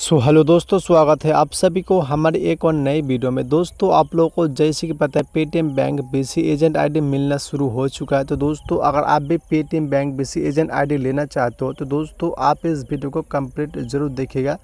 सो so, hello दोस्तों स्वागत है आप सभी को हमारे एक और नए वीडियो में दोस्तों आप लोगों को जैसे कि पता है Paytm bank BC agent ID मिलना शुरू हो चुका है तो दोस्तों अगर आप भी Paytm bank BC agent ID लेना चाहते हो तो दोस्तों आप इस वीडियो को कंप्लीट जरूर देखिएगा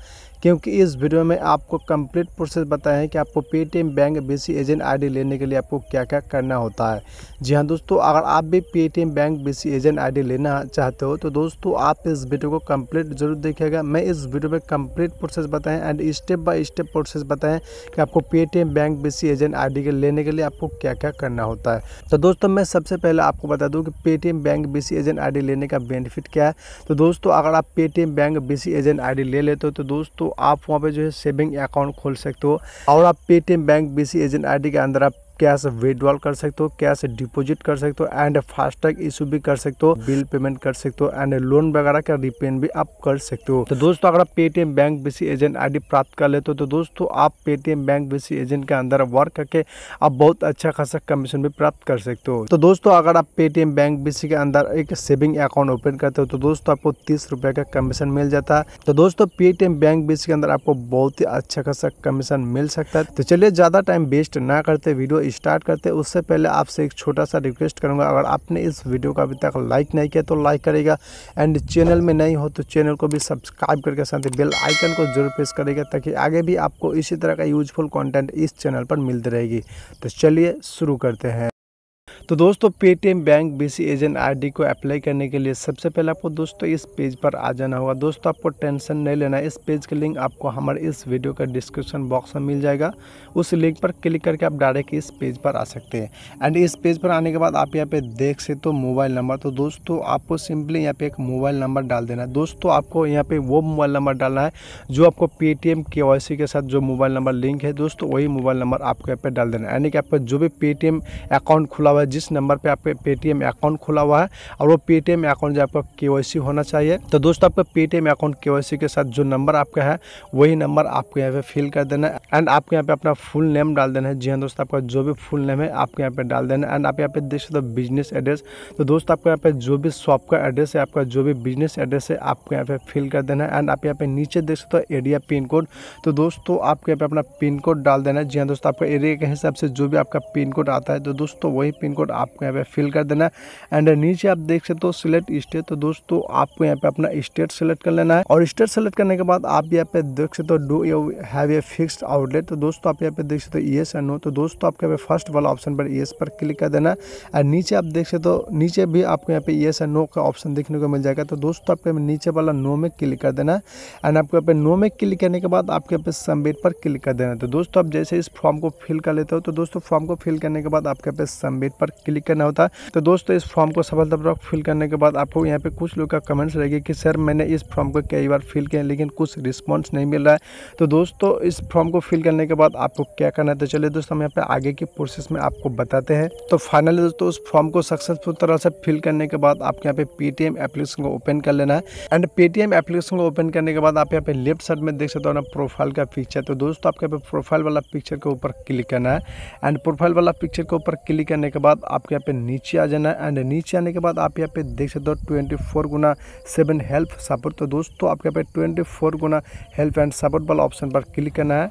क्योंकि इस वीडियो में आपको कंप्लीट प्रोसेस बताया है कि आपको Paytm bank BC agent ID लेने के लिए आपको क्या क्या करना होता है जी हाँ दोस्तों अगर आप भी Paytm bank BC agent ID लेना चाहते हो तो दोस्तों आप इस वीडियो को कंप्लीट जरूर देखिएगा मैं इस वीडियो में कम्प्लीट प्रोसेस बताएँ and step by step process बताएँ कि आपको Paytm bank B agent I के लेने के लिए आपको क्या क्या करना होता है तो दोस्तों मैं सबसे पहले आपको बता दूँ कि Paytm bank B agent I लेने का बेनिफिट क्या है तो दोस्तों अगर आप Paytm bank B agent I ले लेते हो तो दोस्तों आप वहाँ पे जो है सेविंग अकाउंट खोल सकते हो और आप Paytm bank B agent I के अंदर आप कैश विड्रॉल कर सकते हो कैश डिपॉजिट कर सकते हो एंड फास्टैग इशू भी कर सकते हो बिल पेमेंट कर सकते हो एंड लोन वगैरह का रिपेमेंट भी आप कर सकते हो तो दोस्तों अगर आप Paytm bank BC agent ID प्राप्त कर लेते हो तो दोस्तों आप पेटीएम बैंक बीसी एजेंट के अंदर वर्क करके आप बहुत अच्छा खासा कमीशन भी प्राप्त कर सकते हो तो दोस्तों अगर आप पेटीएम बैंक बीसी के अंदर एक सेविंग अकाउंट ओपन करते हो तो दोस्तों आपको तीस रुपये का कमीशन मिल जाता है तो दोस्तों पेटीएम बैंक बीसी के अंदर आपको बहुत ही अच्छा खासा कमीशन मिल सकता है तो चलिए ज़्यादा टाइम वेस्ट ना करते वीडियो स्टार्ट करते हैं उससे पहले आपसे एक छोटा सा रिक्वेस्ट करूँगा अगर आपने इस वीडियो का अभी तक लाइक नहीं किया तो लाइक करेगा एंड चैनल में नहीं हो तो चैनल को भी सब्सक्राइब करके साथ ही बेल आइकन को जरूर प्रेस करेगा ताकि आगे भी आपको इसी तरह का यूजफुल कॉन्टेंट इस चैनल पर मिलती रहेगी तो चलिए शुरू करते हैं तो दोस्तों Paytm bank BC agent ID को अप्लाई करने के लिए सबसे पहले आपको दोस्तों इस पेज पर आ जाना होगा दोस्तों आपको टेंशन नहीं लेना है इस पेज का लिंक आपको हमारे इस वीडियो का डिस्क्रिप्शन बॉक्स में मिल जाएगा उस लिंक पर क्लिक करके आप डायरेक्ट इस पेज पर आ सकते हैं एंड इस पेज पर आने के बाद आप यहाँ पे देख सकते हो मोबाइल नंबर तो दोस्तों आपको सिंपली यहाँ पे एक मोबाइल नंबर डाल देना है दोस्तों आपको यहाँ पे वो मोबाइल नंबर डालना है जो आपको पेटीएम के के साथ जो मोबाइल नंबर लिंक है दोस्तों वही मोबाइल नंबर आपको यहाँ पे डाल देना है यानी कि आपका जो भी पेटीएम अकाउंट खुला हुआ है जिस नंबर पे आपके पेटीएम अकाउंट खुला हुआ है और वो पेटीएम अकाउंट जो आपका के होना चाहिए तो दोस्तों आपका पेटीएम अकाउंट के के साथ जो नंबर आपका है वही नंबर आपको यहाँ पे फिल कर देना है एंड आपको यहाँ पे अपना फुल नेम डाल देना है जी हाँ दोस्तों आपका जो भी फुल नेम है आपको यहाँ पे डाल देना एंड आप यहाँ पे देख सकते हो बिजनेस एड्रेस तो दोस्तों आपको यहाँ पे जो भी शॉप का एड्रेस है आपका जो भी बिजनेस एड्रेस है आपको यहाँ पे फिल कर देना है एंड आप यहाँ पे नीचे देख सकते हो एरिया पिन कोड तो दोस्तों आपको यहाँ पे अपना पिन कोड डाल देना है जी हाँ दोस्तों आपका एरिया के हिसाब से जो भी आपका पिन कोड आता है तो दोस्तों वही पिन कोड कोड आपको यहाँ पे फिल कर देना है एंड नीचे आप देख सकते हो सिलेक्ट स्टेट तो दोस्तों आपको यहाँ पे अपना स्टेट सेलेक्ट कर लेना है और स्टेट सेलेक्ट करने के बाद आप यहाँ पे देख सकते हो do you have a fixed outlet तो दोस्तों आप यहाँ पे देख सकते हो येस एंड नो तो दोस्तों आपके यहाँ फर्स्ट वाला ऑप्शन पर येस पर क्लिक कर देना है एंड नीचे आप देख सकते हो नीचे भी आपको यहाँ पे येस एंड नो का ऑप्शन देखने को मिल जाएगा तो दोस्तों आपके नीचे वाला नो में क्लिक कर देना है एंड आपको यहाँ पे नो में क्लिक करने के बाद आपके यहाँ पे सबमिट पर क्लिक कर देना है तो दोस्तों आप जैसे इस फॉर्म को फिल कर लेते हो तो दोस्तों फॉर्म को फिल करने के बाद आपके यहाँ पे सबमिट पर क्लिक करना होता है तो दोस्तों इस फॉर्म को सफलतापूर्वक फिल करने के बाद आपको यहाँ पे कुछ लोग का कमेंट्स रहेगी कि सर मैंने इस फॉर्म को कई बार फिल किया लेकिन कुछ रिस्पॉन्स नहीं मिल रहा है तो दोस्तों इस फॉर्म को फिल करने के बाद आपको क्या करना है तो चलिए दोस्तों हम यहाँ पे आगे की प्रोसेस में आपको बताते हैं तो फाइनली दोस्तों उस फॉर्म को सक्सेसफुल तरह से फिल करने के बाद आपके यहाँ पे पेटीएम एप्लीकेशन को ओपन कर लेना है एंड पेटीएम एप्लीकेशन को ओपन करने के बाद आप यहाँ पे लेफ्ट साइड में देख सकते हो ना प्रोफाइल का पिक्चर तो दोस्तों आपके यहाँ पे प्रोफाइल वाला पिक्चर के ऊपर क्लिक करना है एंड प्रोफाइल वाला पिक्चर के ऊपर क्लिक करने के बाद आपके यहाँ पे नीचे आ जाना है एंड नीचे आने के बाद आप यहाँ पे देख सकते हो ट्वेंटी फोर गुना सेवन हेल्प सपोर्ट तो दोस्तों आपके यहाँ पे ट्वेंटी फोर गुना हेल्प एंड सपोर्ट वाला ऑप्शन पर क्लिक करना है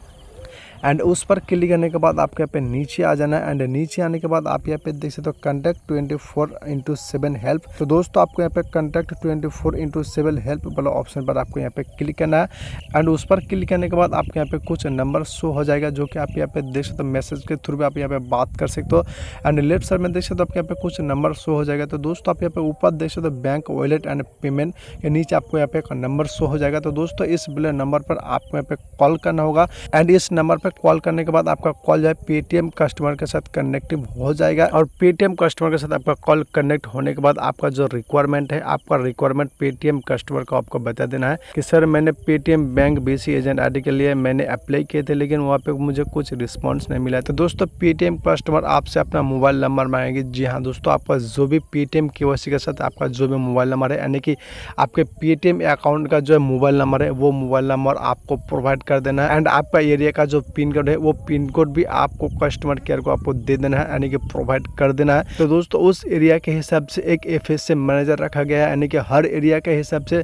एंड उस पर क्लिक करने के बाद आपको यहाँ पे नीचे आ जाना है एंड नीचे आने के बाद आप यहाँ पे देख सकते हो contact twenty four into seven help तो दोस्तों आपको यहाँ पे contact twenty four into seven help वाला ऑप्शन पर आपको यहाँ पे क्लिक करना है एंड उस पर क्लिक करने के बाद आपके यहाँ पे कुछ नंबर शो हो जाएगा जो कि आप यहाँ पे देख सकते हो मैसेज के थ्रू भी आप यहाँ पे बात कर सकते हो एंड लेफ्ट साइड में देख सकते हो आपके यहाँ पे कुछ नंबर शो हो जाएगा तो दोस्तों आप यहाँ पे ऊपर देख सकते हो बैंक वॉलेट एंड पेमेंट के नीचे आपको यहाँ पे नंबर शो हो जाएगा तो दोस्तों इस नंबर पर आपको यहाँ पे कॉल करना होगा एंड इस नंबर पर तक कॉल करने के बाद आपका कॉल जो है पेटीएम कस्टमर के साथ कनेक्टिव हो जाएगा और पेटीएम कस्टमर के साथ आपका कॉल कनेक्ट होने के बाद आपका जो रिक्वायरमेंट है आपका रिक्वायरमेंट पेटीएम कस्टमर को आपको बता देना है कि सर मैंने Paytm bank BC agent ID के लिए मैंने अप्लाई किए थे लेकिन वहाँ पे मुझे कुछ रिस्पॉन्स नहीं मिला तो दोस्तों पेटीएम कस्टमर आपसे अपना मोबाइल नंबर मांगेंगे जी हाँ दोस्तों आपका जो भी पेटीएम के के साथ आपका जो भी मोबाइल नंबर है यानी कि आपके पेटीएम अकाउंट का जो मोबाइल नंबर है वो मोबाइल नंबर आपको प्रोवाइड कर देना है एंड आपका एरिया का जो पिन कोड है वो पिन कोड भी आपको कस्टमर केयर को आपको दे देना है यानी कि प्रोवाइड कर देना है तो दोस्तों उस एरिया के हिसाब से एक एफ मैनेजर रखा गया है यानी कि हर एरिया के हिसाब से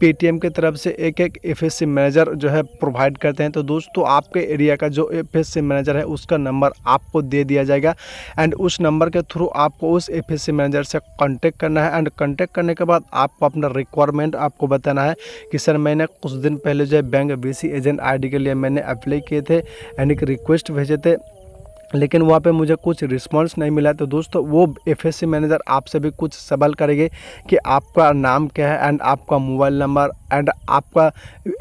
पेटीएम के तरफ से एक एक एफ एस मैनेजर जो है प्रोवाइड करते हैं तो दोस्तों आपके एरिया का जो एफ एस मैनेजर है उसका नंबर आपको दे दिया जाएगा एंड उस नंबर के थ्रू आपको उस एफ एस मैनेजर से कॉन्टेक्ट करना है एंड कॉन्टेक्ट करने के बाद आपको अपना रिक्वायरमेंट आपको बताना है कि सर मैंने कुछ दिन पहले जो है बैंक बी एजेंट आई के लिए मैंने अप्लाई किए थे एंड एक रिक्वेस्ट भेजे थे लेकिन वहाँ पे मुझे कुछ रिस्पांस नहीं मिला तो दोस्तों वो एफएससी मैनेजर आपसे भी कुछ सवाल करेंगे कि आपका नाम क्या है एंड आपका मोबाइल नंबर एंड आपका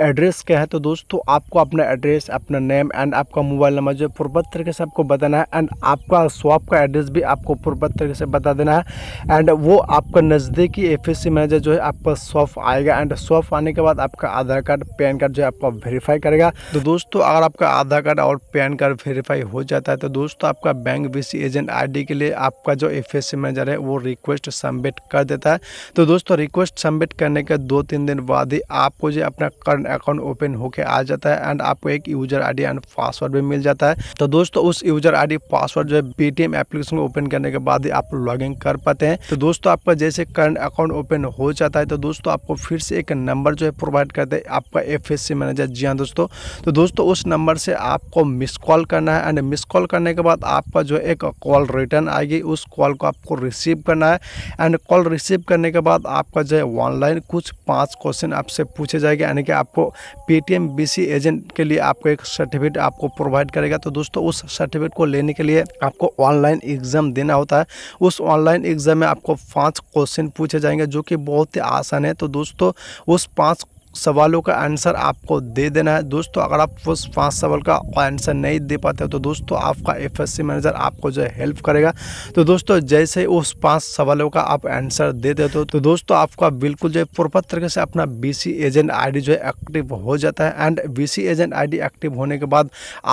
एड्रेस क्या है तो दोस्तों आपको अपना एड्रेस अपना नेम एंड आपका मोबाइल नंबर जो है के तरीके से आपको बताना है एंड आपका शॉप का एड्रेस भी आपको प्रॉपर तरीके से बता देना है एंड वो आपका नज़दीकी एफ मैनेजर जो है आपका शॉप आएगा एंड शॉप आने के बाद आपका आधार कार्ड पैन कार्ड जो है आपका वेरीफाई करेगा तो दोस्तों अगर आपका आधार कार्ड और पैन कार्ड वेरीफाई हो जाता है तो दोस्तों आपका बैंक बीसी एजेंट आईडी के लिए आपका जो एफएससी मैनेजर है वो रिक्वेस्ट सबमिट कर देता है तो दोस्तों रिक्वेस्ट सबमिट करने के दो तीन दिन बाद ही आपको जो अपना करंट अकाउंट ओपन होकर आ जाता है एंड आपको एक यूजर आई एंड पासवर्ड भी मिल जाता है तो दोस्तों उस यूजर आई पासवर्ड जो है पेटीएम एप्लीकेशन को ओपन करने के बाद ही आप लॉग कर पाते हैं तो दोस्तों आपका जैसे करंट अकाउंट ओपन हो जाता है तो दोस्तों आपको फिर से एक नंबर जो है प्रोवाइड करते हैं आपका एफ मैनेजर जी हाँ दोस्तों तो दोस्तों उस नंबर से आपको मिस कॉल करना है एंड मिस कॉल करने करने के बाद आपका जो एक कॉल रिटर्न आएगी उस कॉल को आपको रिसीव करना है एंड कॉल रिसीव करने के बाद आपका जो है ऑनलाइन कुछ पांच क्वेश्चन आपसे पूछे जाएंगे यानी कि आपको पेटीएम बीसी एजेंट के लिए आपको एक सर्टिफिकेट आपको प्रोवाइड करेगा तो दोस्तों उस सर्टिफिकेट को लेने के लिए आपको ऑनलाइन एग्ज़ाम देना होता है उस ऑनलाइन एग्ज़ाम में आपको पाँच क्वेश्चन पूछे जाएंगे जो कि बहुत ही आसान है तो दोस्तों उस पाँच सवालों का आंसर आपको दे देना है दोस्तों अगर आप उस पाँच सवाल का आंसर नहीं दे पाते हो तो दोस्तों आपका एफ मैनेजर आपको जो है हेल्प करेगा तो दोस्तों जैसे उस पाँच सवालों का आप आंसर दे देते हो तो दोस्तों आपका बिल्कुल जो है प्रॉपर तरीके से अपना बी एजेंट आई जो है एक्टिव हो जाता है and B agent I active होने के बाद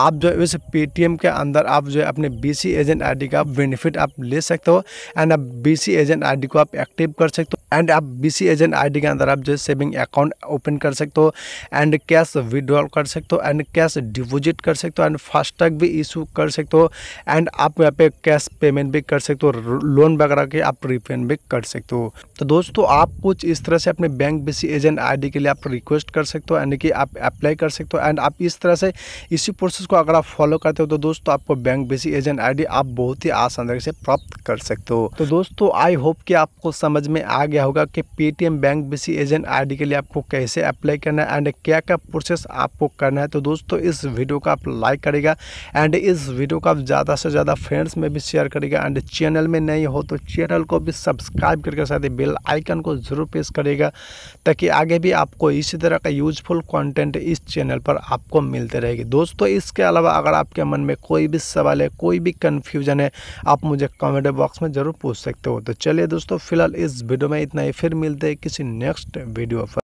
आप जो है उस पे के अंदर आप जो है अपने बी एजेंट आई का बेनिफिट आप ले सकते हो एंड आप बी एजेंट आई को आप एक्टिव कर सकते हो एंड आप बी सी एजेंट आईडी के अंदर आप जो है सेविंग अकाउंट ओपन कर सकते हो एंड कैश विड्रॉल कर सकते हो एंड कैश डिपोजिट कर सकते हो एंड फास्टैग भी इशू कर सकते हो एंड आप यहाँ पे कैश पेमेंट भी कर सकते हो लोन वगैरह के आप रिपेमेंट भी कर सकते हो तो दोस्तों आप कुछ इस तरह से अपने bank B C agent I के लिए आप रिक्वेस्ट कर सकते हो यानी कि आप अप्लाई कर सकते हो एंड आप इस तरह से इसी प्रोसेस को अगर आप फॉलो करते हो तो दोस्तों आपको bank B C agent I आप बहुत ही आसान तरीके से प्राप्त कर सकते हो तो दोस्तों आई होप कि आपको समझ में आ गया गया होगा कि Paytm bank BC agent ID के लिए आपको कैसे अप्लाई करना है एंड क्या क्या प्रोसेस आपको करना है तो दोस्तों इस वीडियो को आप लाइक करेगा एंड इस वीडियो का आप ज़्यादा से ज़्यादा फ्रेंड्स में भी शेयर करेगा एंड चैनल में नहीं हो तो चैनल को भी सब्सक्राइब करके साथ ही बेल आइकन को ज़रूर प्रेस करेगा ताकि आगे भी आपको इसी तरह का यूजफुल कॉन्टेंट इस चैनल पर आपको मिलते रहेगी दोस्तों इसके अलावा अगर आपके मन में कोई भी सवाल है कोई भी कन्फ्यूजन है आप मुझे कमेंट बॉक्स में ज़रूर पूछ सकते हो तो चलिए दोस्तों फिलहाल इस वीडियो में इतना ही फिर मिलते हैं किसी नेक्स्ट वीडियो पर